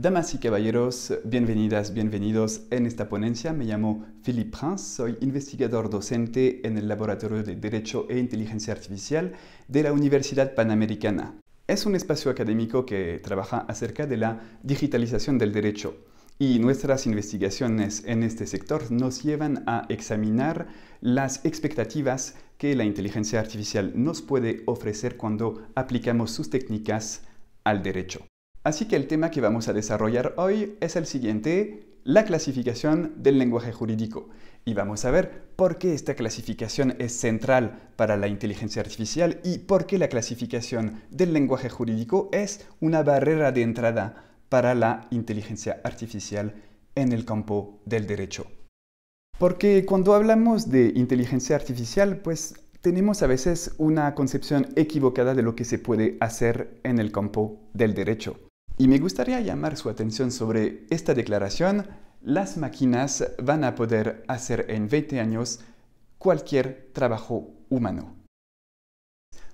Damas y caballeros, bienvenidas, bienvenidos en esta ponencia. Me llamo Philippe Prince, soy investigador docente en el Laboratorio de Derecho e Inteligencia Artificial de la Universidad Panamericana. Es un espacio académico que trabaja acerca de la digitalización del derecho y nuestras investigaciones en este sector nos llevan a examinar las expectativas que la inteligencia artificial nos puede ofrecer cuando aplicamos sus técnicas al derecho. Así que el tema que vamos a desarrollar hoy es el siguiente, la clasificación del lenguaje jurídico. Y vamos a ver por qué esta clasificación es central para la inteligencia artificial y por qué la clasificación del lenguaje jurídico es una barrera de entrada para la inteligencia artificial en el campo del derecho. Porque cuando hablamos de inteligencia artificial, pues tenemos a veces una concepción equivocada de lo que se puede hacer en el campo del derecho. Y me gustaría llamar su atención sobre esta declaración. Las máquinas van a poder hacer en 20 años cualquier trabajo humano.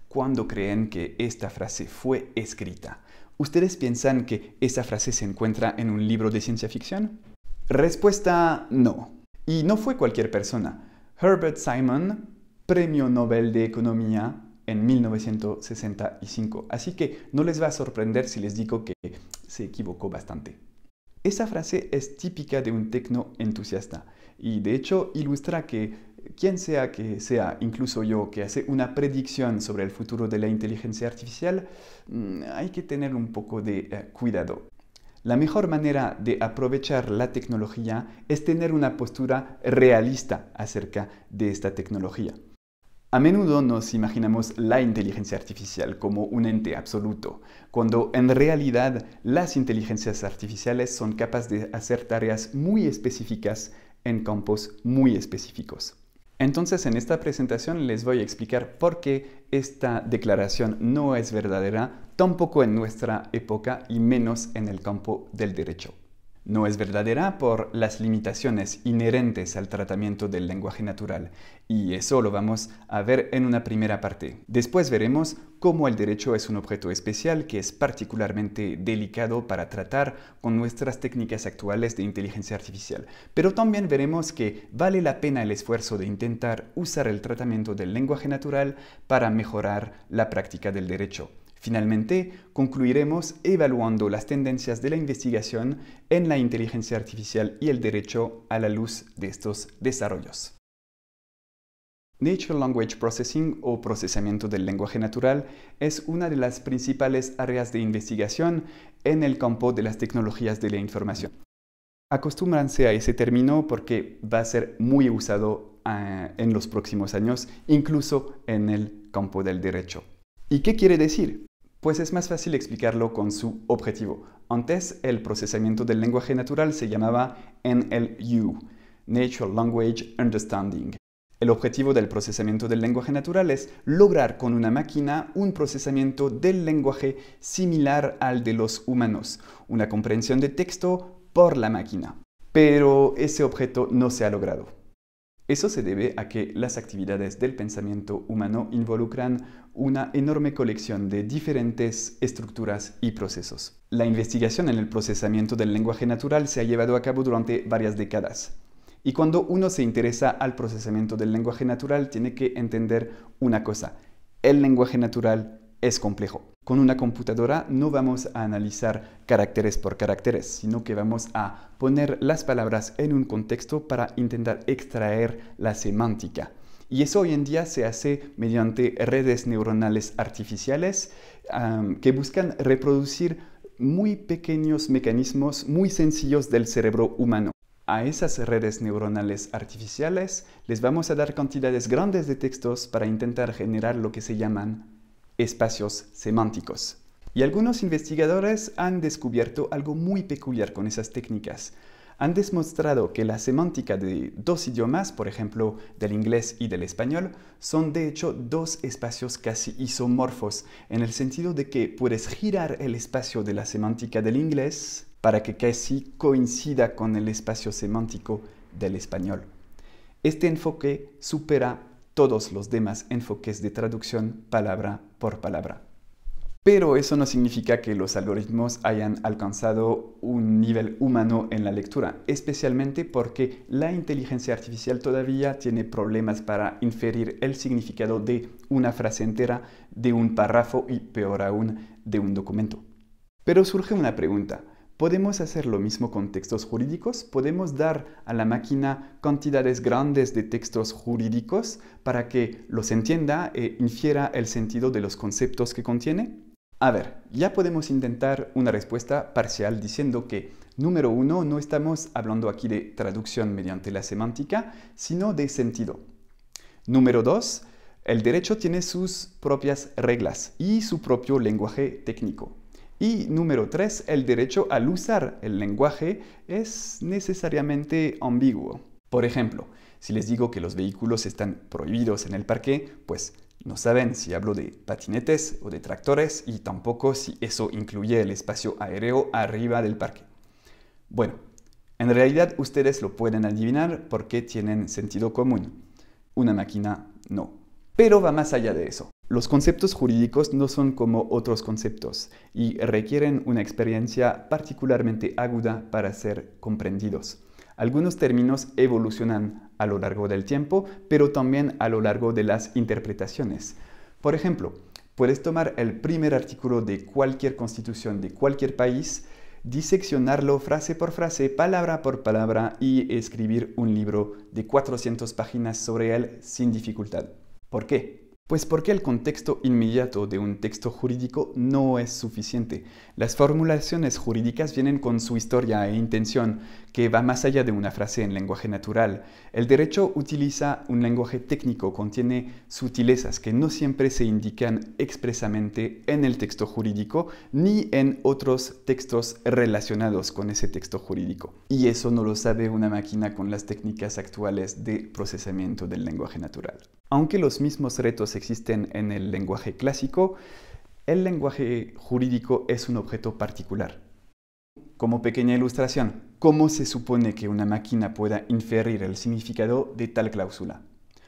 ¿Cuándo creen que esta frase fue escrita? ¿Ustedes piensan que esa frase se encuentra en un libro de ciencia ficción? Respuesta no. Y no fue cualquier persona. Herbert Simon, Premio Nobel de Economía en 1965. Así que no les va a sorprender si les digo que se equivocó bastante. Esa frase es típica de un tecno entusiasta y de hecho ilustra que quien sea que sea, incluso yo, que hace una predicción sobre el futuro de la inteligencia artificial, mm, hay que tener un poco de eh, cuidado. La mejor manera de aprovechar la tecnología es tener una postura realista acerca de esta tecnología. A menudo nos imaginamos la inteligencia artificial como un ente absoluto, cuando en realidad las inteligencias artificiales son capaces de hacer tareas muy específicas en campos muy específicos. Entonces en esta presentación les voy a explicar por qué esta declaración no es verdadera, tampoco en nuestra época y menos en el campo del derecho no es verdadera por las limitaciones inherentes al tratamiento del lenguaje natural, y eso lo vamos a ver en una primera parte. Después veremos cómo el derecho es un objeto especial que es particularmente delicado para tratar con nuestras técnicas actuales de inteligencia artificial, pero también veremos que vale la pena el esfuerzo de intentar usar el tratamiento del lenguaje natural para mejorar la práctica del derecho. Finalmente, concluiremos evaluando las tendencias de la investigación en la inteligencia artificial y el derecho a la luz de estos desarrollos. Natural Language Processing o procesamiento del lenguaje natural es una de las principales áreas de investigación en el campo de las tecnologías de la información. Acostúmbranse a ese término porque va a ser muy usado ah, en los próximos años, incluso en el campo del derecho. ¿Y qué quiere decir? pues es más fácil explicarlo con su objetivo. Antes, el procesamiento del lenguaje natural se llamaba NLU, Natural Language Understanding. El objetivo del procesamiento del lenguaje natural es lograr con una máquina un procesamiento del lenguaje similar al de los humanos, una comprensión de texto por la máquina. Pero ese objeto no se ha logrado. Eso se debe a que las actividades del pensamiento humano involucran una enorme colección de diferentes estructuras y procesos. La investigación en el procesamiento del lenguaje natural se ha llevado a cabo durante varias décadas. Y cuando uno se interesa al procesamiento del lenguaje natural, tiene que entender una cosa. El lenguaje natural es complejo. Con una computadora no vamos a analizar caracteres por caracteres, sino que vamos a poner las palabras en un contexto para intentar extraer la semántica. Y eso hoy en día se hace mediante redes neuronales artificiales que buscan reproducir muy pequeños mecanismos muy sencillos del cerebro humano. A esas redes neuronales artificiales les vamos a dar cantidades grandes de textos para intentar generar lo que se llaman espacios semánticos. Y algunos investigadores han descubierto algo muy peculiar con esas técnicas. Han demostrado que la semántica de dos idiomas, por ejemplo, del inglés y del español, son de hecho dos espacios casi isomorfos, en el sentido de que puedes girar el espacio de la semántica del inglés para que casi coincida con el espacio semántico del español. Este enfoque supera todos los demás enfoques de traducción palabra por palabra. Pero eso no significa que los algoritmos hayan alcanzado un nivel humano en la lectura, especialmente porque la inteligencia artificial todavía tiene problemas para inferir el significado de una frase entera, de un párrafo y peor aún, de un documento. Pero surge una pregunta. Podemos hacer lo mismo con textos jurídicos, podemos dar a la máquina cantidades grandes de textos jurídicos para que los entienda e infiera el sentido de los conceptos que contiene. A ver, ya podemos intentar una respuesta parcial diciendo que, número uno, no estamos hablando aquí de traducción mediante la semántica, sino de sentido. Número dos, el derecho tiene sus propias reglas y su propio lenguaje técnico. Y número tres, el derecho al usar el lenguaje es necesariamente ambiguo. Por ejemplo, si les digo que los vehículos están prohibidos en el parque, pues no saben si hablo de patinetes o de tractores y tampoco si eso incluye el espacio aéreo arriba del parque. Bueno, en realidad ustedes lo pueden adivinar porque tienen sentido común. Una máquina no. Pero va más allá de eso. Los conceptos jurídicos no son como otros conceptos y requieren una experiencia particularmente aguda para ser comprendidos. Algunos términos evolucionan a lo largo del tiempo, pero también a lo largo de las interpretaciones. Por ejemplo, puedes tomar el primer artículo de cualquier constitución de cualquier país, diseccionarlo frase por frase, palabra por palabra y escribir un libro de 400 páginas sobre él sin dificultad. ¿Por qué? Pues porque el contexto inmediato de un texto jurídico no es suficiente. Las formulaciones jurídicas vienen con su historia e intención, que va más allá de una frase en lenguaje natural. El derecho utiliza un lenguaje técnico, contiene sutilezas que no siempre se indican expresamente en el texto jurídico ni en otros textos relacionados con ese texto jurídico. Y eso no lo sabe una máquina con las técnicas actuales de procesamiento del lenguaje natural. Aunque los mismos retos existen en el lenguaje clásico, el lenguaje jurídico es un objeto particular. Como pequeña ilustración, ¿cómo se supone que una máquina pueda inferir el significado de tal cláusula?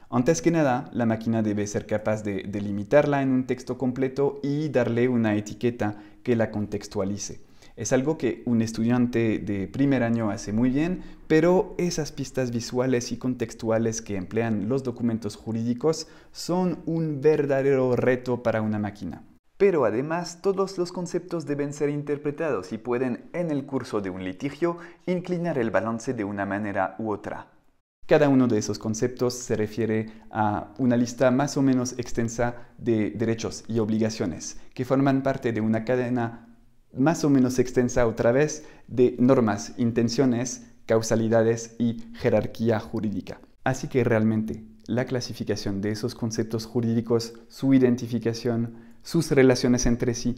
Antes que nada, la máquina debe ser capaz de delimitarla en un texto completo y darle una etiqueta que la contextualice. Es algo que un estudiante de primer año hace muy bien, pero esas pistas visuales y contextuales que emplean los documentos jurídicos son un verdadero reto para una máquina. Pero además todos los conceptos deben ser interpretados y pueden, en el curso de un litigio, inclinar el balance de una manera u otra. Cada uno de esos conceptos se refiere a una lista más o menos extensa de derechos y obligaciones que forman parte de una cadena más o menos extensa otra vez de normas, intenciones, causalidades y jerarquía jurídica. Así que realmente la clasificación de esos conceptos jurídicos, su identificación, sus relaciones entre sí,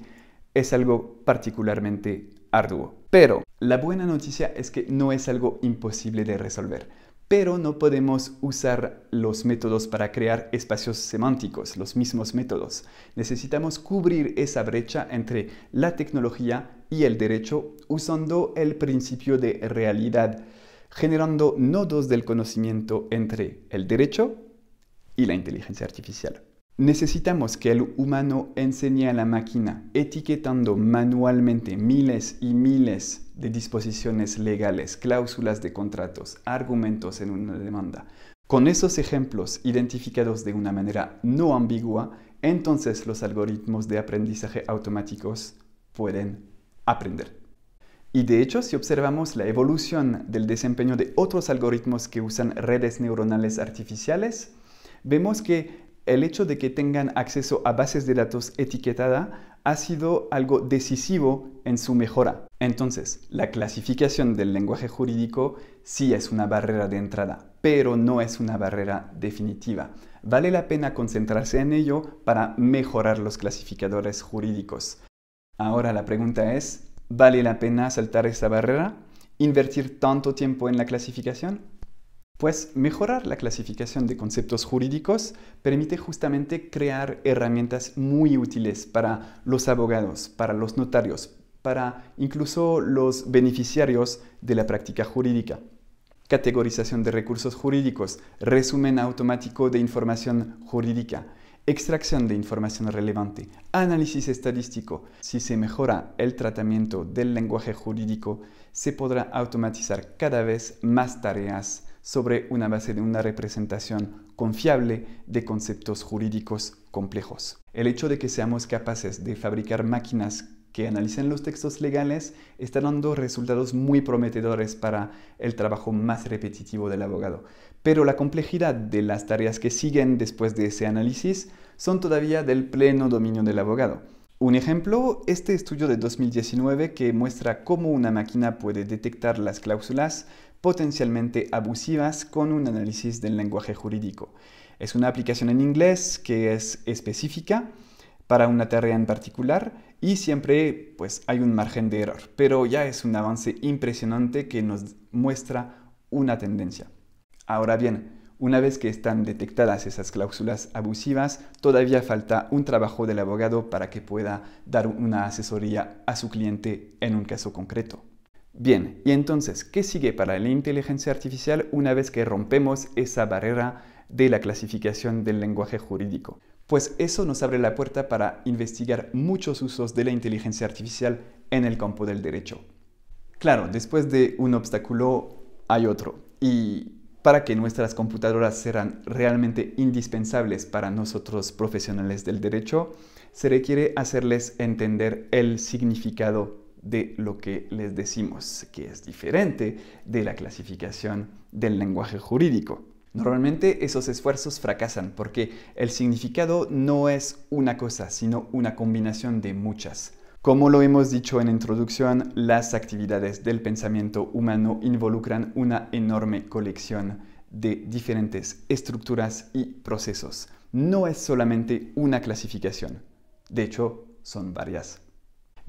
es algo particularmente arduo. Pero la buena noticia es que no es algo imposible de resolver pero no podemos usar los métodos para crear espacios semánticos, los mismos métodos. Necesitamos cubrir esa brecha entre la tecnología y el derecho usando el principio de realidad, generando nodos del conocimiento entre el derecho y la inteligencia artificial. Necesitamos que el humano enseñe a la máquina, etiquetando manualmente miles y miles de disposiciones legales, cláusulas de contratos, argumentos en una demanda. Con esos ejemplos identificados de una manera no ambigua, entonces los algoritmos de aprendizaje automáticos pueden aprender. Y de hecho, si observamos la evolución del desempeño de otros algoritmos que usan redes neuronales artificiales, vemos que el hecho de que tengan acceso a bases de datos etiquetada ha sido algo decisivo en su mejora. Entonces, la clasificación del lenguaje jurídico sí es una barrera de entrada, pero no es una barrera definitiva. Vale la pena concentrarse en ello para mejorar los clasificadores jurídicos. Ahora la pregunta es, ¿vale la pena saltar esta barrera? ¿Invertir tanto tiempo en la clasificación? Pues mejorar la clasificación de conceptos jurídicos permite justamente crear herramientas muy útiles para los abogados, para los notarios, para incluso los beneficiarios de la práctica jurídica. Categorización de recursos jurídicos, resumen automático de información jurídica, extracción de información relevante, análisis estadístico. Si se mejora el tratamiento del lenguaje jurídico, se podrá automatizar cada vez más tareas sobre una base de una representación confiable de conceptos jurídicos complejos. El hecho de que seamos capaces de fabricar máquinas que analicen los textos legales está dando resultados muy prometedores para el trabajo más repetitivo del abogado. Pero la complejidad de las tareas que siguen después de ese análisis son todavía del pleno dominio del abogado. Un ejemplo, este estudio de 2019 que muestra cómo una máquina puede detectar las cláusulas potencialmente abusivas con un análisis del lenguaje jurídico. Es una aplicación en inglés que es específica para una tarea en particular y siempre pues hay un margen de error, pero ya es un avance impresionante que nos muestra una tendencia. Ahora bien, una vez que están detectadas esas cláusulas abusivas, todavía falta un trabajo del abogado para que pueda dar una asesoría a su cliente en un caso concreto. Bien, y entonces, ¿qué sigue para la inteligencia artificial una vez que rompemos esa barrera de la clasificación del lenguaje jurídico? Pues eso nos abre la puerta para investigar muchos usos de la inteligencia artificial en el campo del derecho. Claro, después de un obstáculo hay otro. Y para que nuestras computadoras sean realmente indispensables para nosotros profesionales del derecho, se requiere hacerles entender el significado de lo que les decimos, que es diferente de la clasificación del lenguaje jurídico. Normalmente esos esfuerzos fracasan porque el significado no es una cosa, sino una combinación de muchas. Como lo hemos dicho en introducción, las actividades del pensamiento humano involucran una enorme colección de diferentes estructuras y procesos. No es solamente una clasificación, de hecho son varias.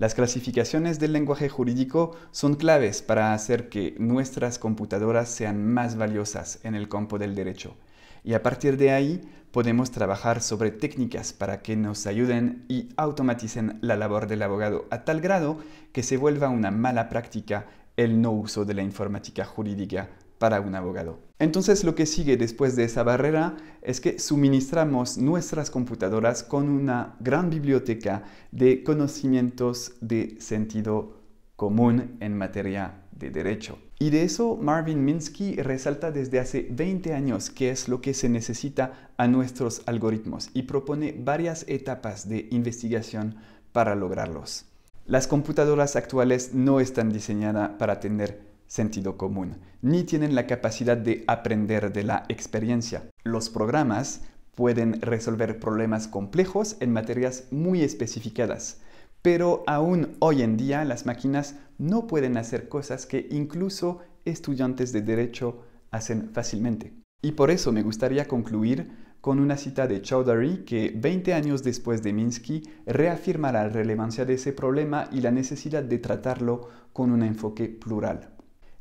Las clasificaciones del lenguaje jurídico son claves para hacer que nuestras computadoras sean más valiosas en el campo del derecho. Y a partir de ahí podemos trabajar sobre técnicas para que nos ayuden y automaticen la labor del abogado a tal grado que se vuelva una mala práctica el no uso de la informática jurídica para un abogado. Entonces lo que sigue después de esa barrera es que suministramos nuestras computadoras con una gran biblioteca de conocimientos de sentido común en materia de derecho. Y de eso Marvin Minsky resalta desde hace 20 años qué es lo que se necesita a nuestros algoritmos y propone varias etapas de investigación para lograrlos. Las computadoras actuales no están diseñadas para tener sentido común, ni tienen la capacidad de aprender de la experiencia. Los programas pueden resolver problemas complejos en materias muy especificadas, pero aún hoy en día las máquinas no pueden hacer cosas que incluso estudiantes de derecho hacen fácilmente. Y por eso me gustaría concluir con una cita de Chowdhury que 20 años después de Minsky reafirma la relevancia de ese problema y la necesidad de tratarlo con un enfoque plural.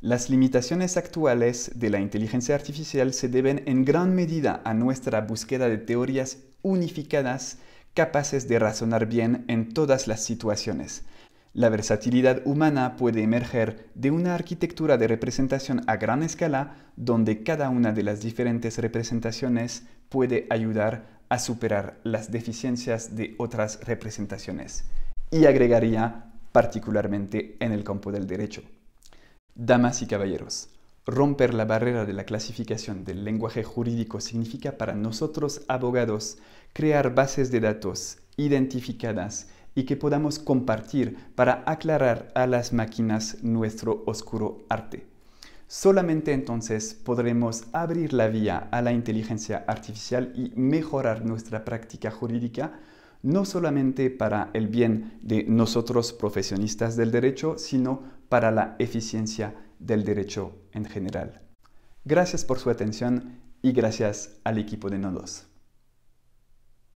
Las limitaciones actuales de la inteligencia artificial se deben en gran medida a nuestra búsqueda de teorías unificadas capaces de razonar bien en todas las situaciones. La versatilidad humana puede emerger de una arquitectura de representación a gran escala donde cada una de las diferentes representaciones puede ayudar a superar las deficiencias de otras representaciones. Y agregaría particularmente en el campo del derecho. Damas y caballeros, romper la barrera de la clasificación del lenguaje jurídico significa para nosotros abogados crear bases de datos identificadas y que podamos compartir para aclarar a las máquinas nuestro oscuro arte. Solamente entonces podremos abrir la vía a la inteligencia artificial y mejorar nuestra práctica jurídica no solamente para el bien de nosotros profesionistas del derecho, sino para la eficiencia del derecho en general. Gracias por su atención y gracias al equipo de Nodos.